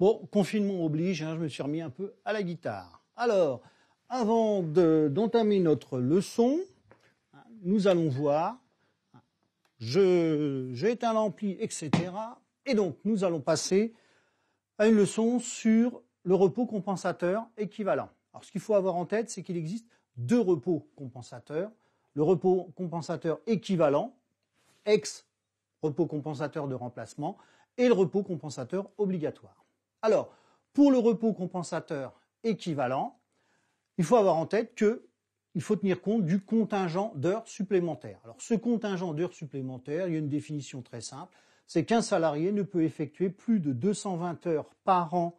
Bon, confinement oblige, hein, je me suis remis un peu à la guitare. Alors, avant d'entamer notre leçon, hein, nous allons voir. J'ai éteint l'ampli, etc. Et donc, nous allons passer à une leçon sur le repos compensateur équivalent. Alors, ce qu'il faut avoir en tête, c'est qu'il existe deux repos compensateurs. Le repos compensateur équivalent, ex repos compensateur de remplacement, et le repos compensateur obligatoire. Alors, pour le repos compensateur équivalent, il faut avoir en tête qu'il faut tenir compte du contingent d'heures supplémentaires. Alors, ce contingent d'heures supplémentaires, il y a une définition très simple, c'est qu'un salarié ne peut effectuer plus de 220 heures par an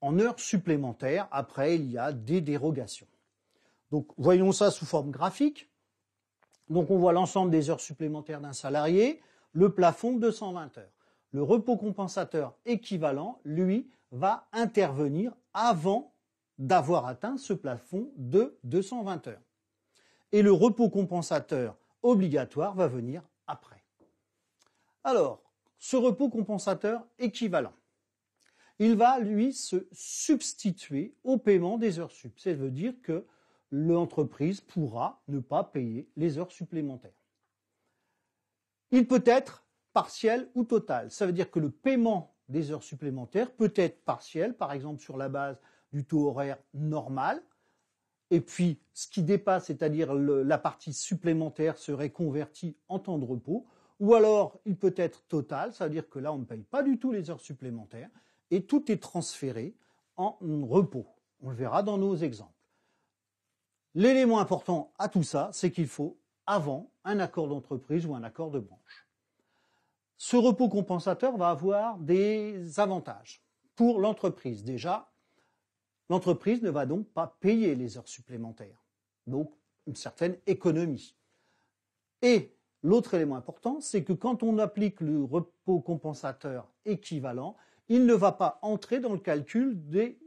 en heures supplémentaires. Après, il y a des dérogations. Donc, voyons ça sous forme graphique. Donc, on voit l'ensemble des heures supplémentaires d'un salarié, le plafond de 220 heures le repos compensateur équivalent, lui, va intervenir avant d'avoir atteint ce plafond de 220 heures. Et le repos compensateur obligatoire va venir après. Alors, ce repos compensateur équivalent, il va, lui, se substituer au paiement des heures sup. Ça veut dire que l'entreprise pourra ne pas payer les heures supplémentaires. Il peut être Partiel ou total. Ça veut dire que le paiement des heures supplémentaires peut être partiel, par exemple sur la base du taux horaire normal. Et puis, ce qui dépasse, c'est-à-dire la partie supplémentaire, serait convertie en temps de repos. Ou alors, il peut être total, ça veut dire que là, on ne paye pas du tout les heures supplémentaires et tout est transféré en repos. On le verra dans nos exemples. L'élément important à tout ça, c'est qu'il faut avant un accord d'entreprise ou un accord de branche. Ce repos compensateur va avoir des avantages pour l'entreprise. Déjà, l'entreprise ne va donc pas payer les heures supplémentaires, donc une certaine économie. Et l'autre élément important, c'est que quand on applique le repos compensateur équivalent, il ne va pas entrer dans le calcul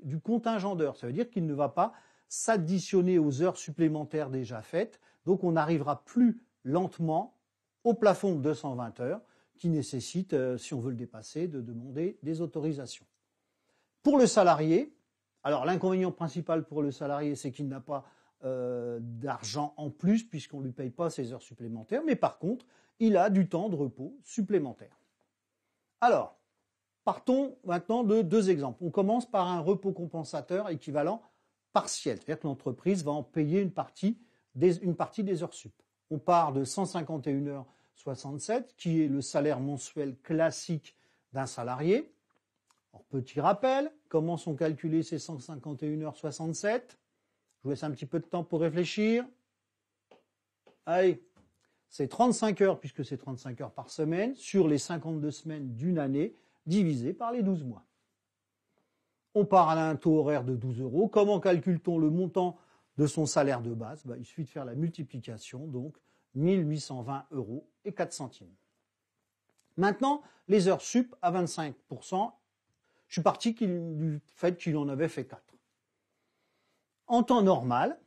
du contingent d'heures. Ça veut dire qu'il ne va pas s'additionner aux heures supplémentaires déjà faites. Donc on n'arrivera plus lentement au plafond de 220 heures qui nécessite, euh, si on veut le dépasser, de demander des autorisations. Pour le salarié, alors l'inconvénient principal pour le salarié, c'est qu'il n'a pas euh, d'argent en plus puisqu'on ne lui paye pas ses heures supplémentaires, mais par contre, il a du temps de repos supplémentaire. Alors, partons maintenant de deux exemples. On commence par un repos compensateur équivalent partiel, c'est-à-dire que l'entreprise va en payer une partie, des, une partie des heures sup. On part de 151 heures 67, qui est le salaire mensuel classique d'un salarié. Alors, petit rappel, comment sont calculées ces 151 heures 67 Je vous laisse un petit peu de temps pour réfléchir. Allez, c'est 35 heures, puisque c'est 35 heures par semaine, sur les 52 semaines d'une année, divisé par les 12 mois. On parle à un taux horaire de 12 euros. Comment calcule-t-on le montant de son salaire de base bah, Il suffit de faire la multiplication, donc 1820 euros et 4 centimes. Maintenant, les heures sup à 25%, je suis parti du fait qu'il en avait fait 4. En temps normal,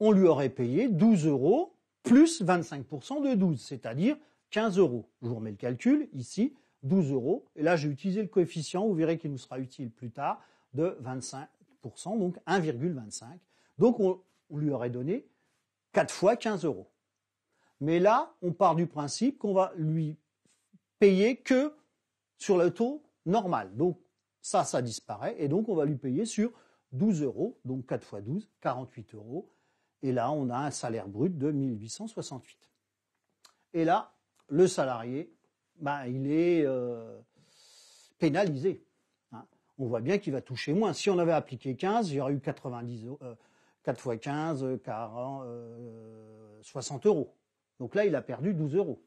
on lui aurait payé 12 euros plus 25% de 12, c'est-à-dire 15 euros. Je vous remets le calcul ici, 12 euros. Et là, j'ai utilisé le coefficient, vous verrez qu'il nous sera utile plus tard, de 25%, donc 1,25. Donc, on, on lui aurait donné 4 fois 15 euros. Mais là, on part du principe qu'on va lui payer que sur le taux normal. Donc ça, ça disparaît et donc on va lui payer sur 12 euros, donc 4 fois 12, 48 euros. Et là, on a un salaire brut de 1868. Et là, le salarié, ben, il est euh, pénalisé. Hein. On voit bien qu'il va toucher moins. Si on avait appliqué 15, il y aurait eu 90, 4 euh, fois 15, 60 euh, euros. Donc là, il a perdu 12 euros.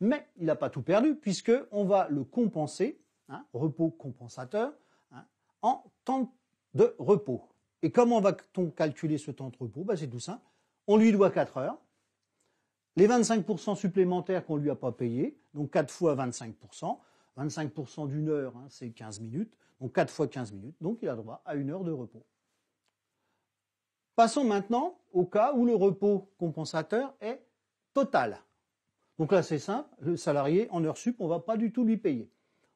Mais il n'a pas tout perdu puisque on va le compenser, hein, repos compensateur, hein, en temps de repos. Et comment va-t-on calculer ce temps de repos ben, C'est tout simple. On lui doit 4 heures. Les 25% supplémentaires qu'on ne lui a pas payés, donc 4 fois 25%. 25% d'une heure, hein, c'est 15 minutes. Donc 4 fois 15 minutes. Donc il a droit à une heure de repos. Passons maintenant au cas où le repos compensateur est total. Donc là, c'est simple, le salarié, en heure sup, on ne va pas du tout lui payer.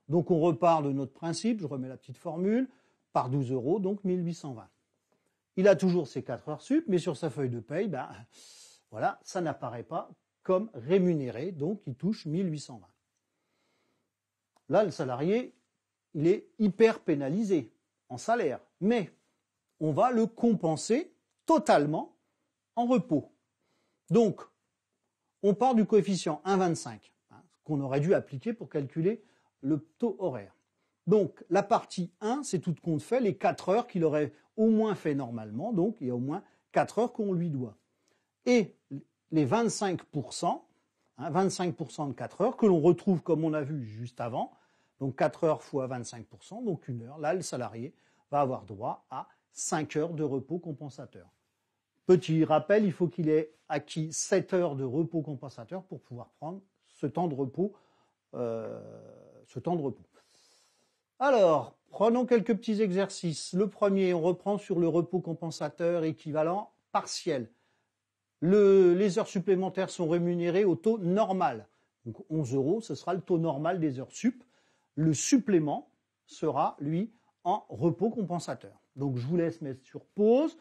Donc on repart de notre principe, je remets la petite formule, par 12 euros, donc 1820. Il a toujours ses 4 heures sup, mais sur sa feuille de paye, ben, voilà, ça n'apparaît pas comme rémunéré, donc il touche 1820. Là, le salarié, il est hyper pénalisé en salaire, mais on va le compenser totalement en repos. Donc, on part du coefficient 1,25 hein, qu'on aurait dû appliquer pour calculer le taux horaire. Donc la partie 1, c'est tout compte fait, les 4 heures qu'il aurait au moins fait normalement, donc il y a au moins 4 heures qu'on lui doit. Et les 25%, 25% hein, de 4 heures, que l'on retrouve comme on a vu juste avant, donc 4 heures fois 25%, donc une heure, là le salarié va avoir droit à 5 heures de repos compensateur. Petit rappel, il faut qu'il ait acquis 7 heures de repos compensateur pour pouvoir prendre euh, ce temps de repos. Alors, prenons quelques petits exercices. Le premier, on reprend sur le repos compensateur équivalent partiel. les heures supplémentaires sont rémunérées au taux normal. Donc 11 euros, ce sera le taux normal des heures sup. Le supplément sera, lui, en repos compensateur. Donc je vous laisse mettre sur pause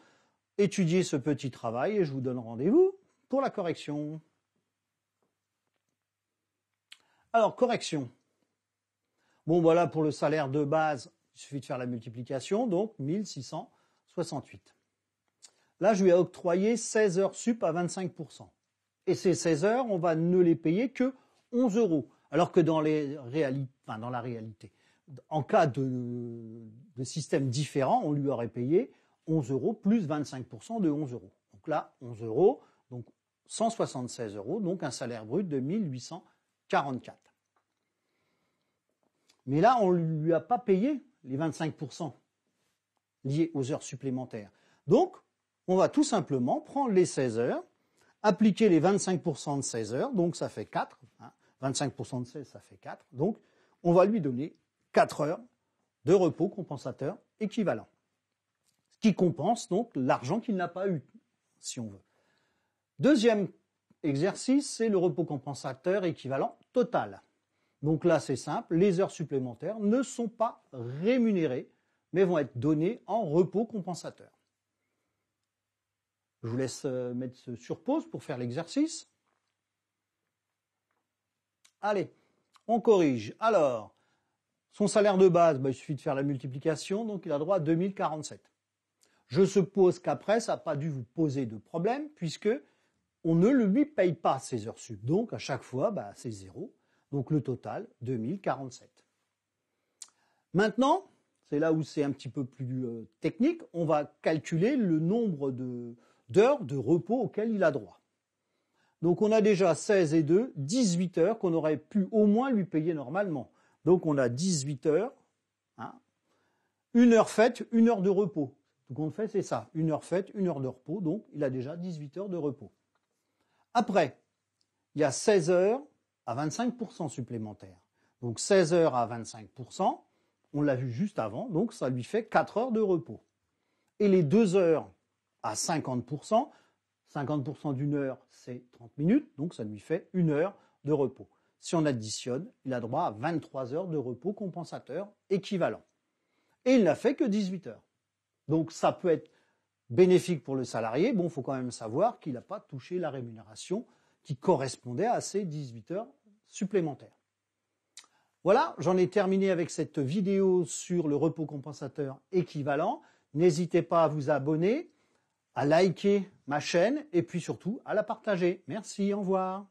étudiez ce petit travail et je vous donne rendez-vous pour la correction. Alors, correction. Bon, voilà, pour le salaire de base, il suffit de faire la multiplication, donc 1668. Là, je lui ai octroyé 16 heures sup à 25%. Et ces 16 heures, on va ne les payer que 11 euros. Alors que dans, les dans la réalité, en cas de système différent, on lui aurait payé 11 euros plus 25% de 11 euros. Donc là, 11 euros, donc 176 euros, donc un salaire brut de 1844. Mais là, on ne lui a pas payé les 25% liés aux heures supplémentaires. Donc, on va tout simplement prendre les 16 heures, appliquer les 25% de 16 heures, donc ça fait 4. 25% hein. de 16, ça fait 4. Donc, on va lui donner 4 heures de repos compensateur équivalent qui compense donc l'argent qu'il n'a pas eu, si on veut. Deuxième exercice, c'est le repos compensateur équivalent total. Donc là, c'est simple, les heures supplémentaires ne sont pas rémunérées, mais vont être données en repos compensateur. Je vous laisse euh, mettre sur pause pour faire l'exercice. Allez, on corrige. Alors, son salaire de base, bah, il suffit de faire la multiplication, donc il a droit à 2047. Je suppose qu'après, ça n'a pas dû vous poser de problème, puisque on ne lui paye pas ses heures sub. Donc, à chaque fois, bah, c'est zéro. Donc, le total, 2047. Maintenant, c'est là où c'est un petit peu plus euh, technique, on va calculer le nombre d'heures de, repos auxquelles il a droit. Donc, on a déjà 16 et 2, 18 heures qu'on aurait pu au moins lui payer normalement. Donc, on a 18 heures, hein, une heure faite, une heure de repos. Tout compte fait, c'est ça. Une heure faite, une heure de repos, donc il a déjà 18 heures de repos. Après, il y a 16 heures à 25% supplémentaires. Donc 16 heures à 25%, on l'a vu juste avant, donc ça lui fait 4 heures de repos. Et les 2 heures à 50%, 50% d'une heure, c'est 30 minutes, donc ça lui fait 1 heure de repos. Si on additionne, il a droit à 23 heures de repos compensateur équivalent. Et il n'a fait que 18 heures. Donc ça peut être bénéfique pour le salarié. Bon, il faut quand même savoir qu'il n'a pas touché la rémunération qui correspondait à ces 18 heures supplémentaires. Voilà, j'en ai terminé avec cette vidéo sur le repos compensateur équivalent. N'hésitez pas à vous abonner, à liker ma chaîne et puis surtout à la partager. Merci, au revoir.